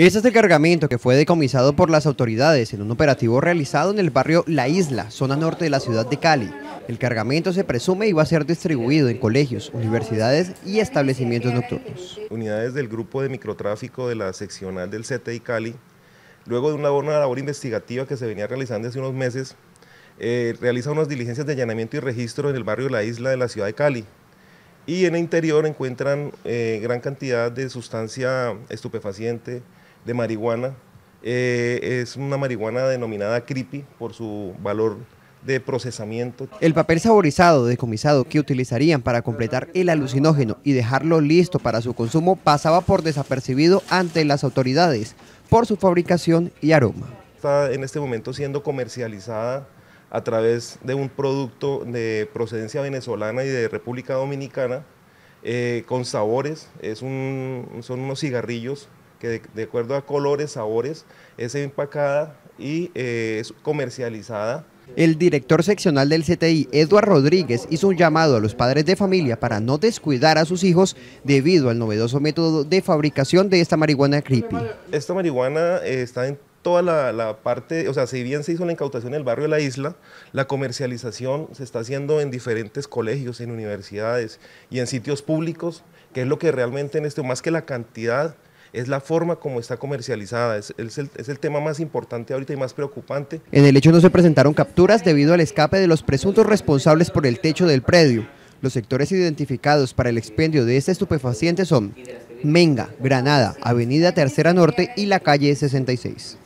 Este es el cargamento que fue decomisado por las autoridades en un operativo realizado en el barrio La Isla, zona norte de la ciudad de Cali. El cargamento se presume iba a ser distribuido en colegios, universidades y establecimientos nocturnos. Unidades del grupo de microtráfico de la seccional del CTI Cali, luego de una, labor investigativa que se venía realizando hace unos meses, eh, realiza unas diligencias de allanamiento y registro en el barrio La Isla de la ciudad de Cali y en el interior encuentran eh, gran cantidad de sustancia estupefaciente, de marihuana. Eh, es una marihuana denominada creepy por su valor de procesamiento. El papel saborizado decomisado que utilizarían para completar el alucinógeno y dejarlo listo para su consumo pasaba por desapercibido ante las autoridades por su fabricación y aroma. Está en este momento siendo comercializada a través de un producto de procedencia venezolana y de República Dominicana eh, con sabores. Es un, son unos cigarrillos que de, acuerdo a colores, sabores, es empacada y eh, es comercializada. El director seccional del CTI, Eduard Rodríguez, hizo un llamado a los padres de familia para no descuidar a sus hijos debido al novedoso método de fabricación de esta marihuana creepy. Esta marihuana eh, está en toda la, la, parte, o sea, si bien se hizo la incautación en el barrio de la isla, la comercialización se está haciendo en diferentes colegios, en universidades y en sitios públicos, que es lo que realmente en esto, más que la cantidad, es la forma como está comercializada. Es, el, es, el, tema más importante ahorita y más preocupante. En el hecho no se presentaron capturas debido al escape de los presuntos responsables por el techo del predio. Los sectores identificados para el expendio de este estupefaciente son Menga, Granada, Avenida Tercera Norte y la calle 66.